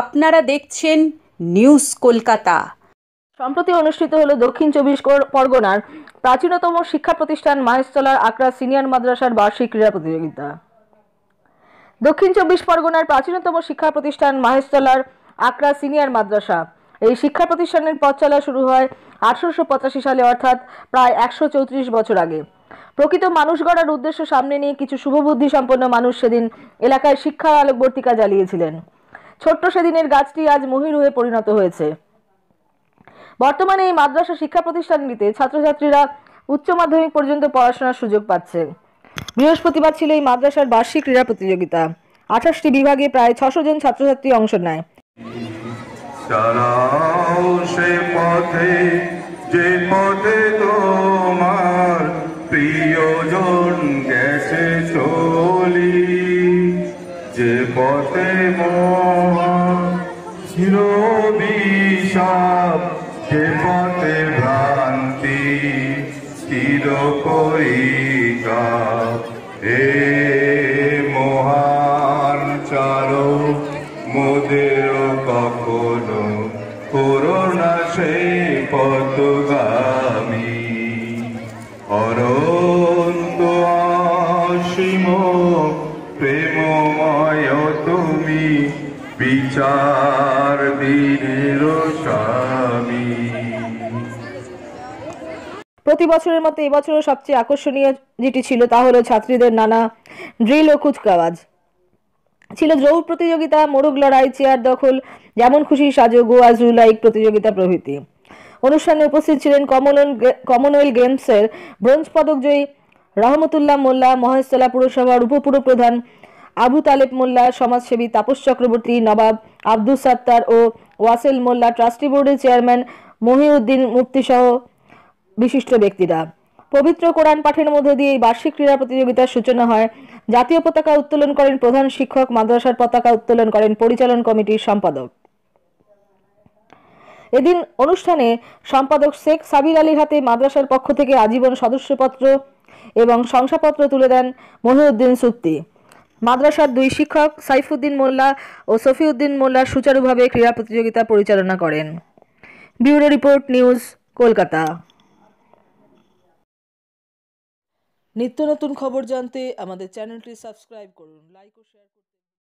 আপনারা দেখছেন নিউজ কলকাতা সম্প্রতি অনুষ্ঠিত হলো দক্ষিণ চব্বিশ পরগনার প্রাচীনতম শিক্ষা প্রতিষ্ঠান মাহেশতলার আকরা সিনিয়র মাদ্রাসার বার্ষিক ক্রীড়া প্রতিযোগিতা দক্ষিণ চব্বিশ পরগনার প্রাচীনতম শিক্ষা প্রতিষ্ঠান মাহেশতলার আকরা সিনিয়র মাদ্রাসা এই শিক্ষা প্রতিষ্ঠানের পথ চলা শুরু হয় আঠারোশো পঁচাশি সালে অর্থাৎ প্রায় একশো চৌত্রিশ বছর আগে প্রকৃত মানুষ গড়ার উদ্দেশ্য সামনে নিয়ে কিছু শুভবুদ্ধি সম্পন্ন মানুষ সেদিন এলাকায় শিক্ষার আলোকবর্তিকা জ্বালিয়েছিলেন ছোট্ট সেদিনের গাছটি আজ মহিরুহে হয়ে পরিণত হয়েছে বর্তমানে এই মাদ্রাসা শিক্ষা প্রতিষ্ঠানগুলিতে ছাত্রছাত্রীরা উচ্চ মাধ্যমিক পর্যন্ত পড়াশোনার সুযোগ পাচ্ছে বৃহস্পতিবার ছিল এই মাদ্রাসার বার্ষিক ক্রীড়া প্রতিযোগিতা আঠাশটি বিভাগে প্রায় ছশো জন ছাত্রছাত্রী অংশ নেয় সে পথে যে পথে তো যে পথে মোহা যে পথে ভ্রান্তি চির করি হে মহান চারো মোদের কখনো করোনা বিচার দিনের স্বামী প্রতি বছরের মতো এবছরও সবচেয়ে আকর্ষণীয় যেটি ছিল তা হলো ছাত্রীদের নানা ড্রিল ও কুচকাওয়াজ ছিল জৌ প্রতিযোগিতা মোরগ লড়াই চেয়ার দখল যেমন খুশি সাজো গোয়া জু লাইক প্রতিযোগিতা প্রভৃতি অনুষ্ঠানে উপস্থিত ছিলেন কমনওয়েলথ কমনওয়েলথ গেমসের ব্রোঞ্জ পদকজয়ী রহমতুল্লাহ মোল্লা মহেশতলা পুরসভার উপপুর প্রধান আবু তালেব মোল্লা সমাজসেবী তাপস চক্রবর্তী নবাব আব্দুল সাত্তার ও ওয়াসেল মোল্লা ট্রাস্টি বোর্ডের চেয়ারম্যান মহিউদ্দিন মুফতিসহ বিশিষ্ট ব্যক্তিরা পবিত্র কোরআন পাঠের মধ্য দিয়ে এই বার্ষিক ক্রীড়া প্রতিযোগিতার সূচনা হয় জাতীয় পতাকা উত্তোলন করেন প্রধান শিক্ষক মাদ্রাসার পতাকা উত্তোলন করেন পরিচালন কমিটির সম্পাদক এদিন অনুষ্ঠানে সম্পাদক শেখ সাবির আলীর হাতে মাদ্রাসার পক্ষ থেকে আজীবন সদস্যপত্র এবং শংসাপত্র তুলে দেন মহিউদ্দিন সুপ্তি মাদ্রাসার দুই শিক্ষক সাইফুদ্দিন মোল্লা ও সফিউদ্দিন মোল্লা সুচারুভাবে ক্রীড়া প্রতিযোগিতা পরিচালনা করেন ব্যুরো রিপোর্ট নিউজ কলকাতা নিত্য নতুন খবর জানতে আমাদের চ্যানেলটি সাবস্ক্রাইব করুন লাইক ও শেয়ার করুন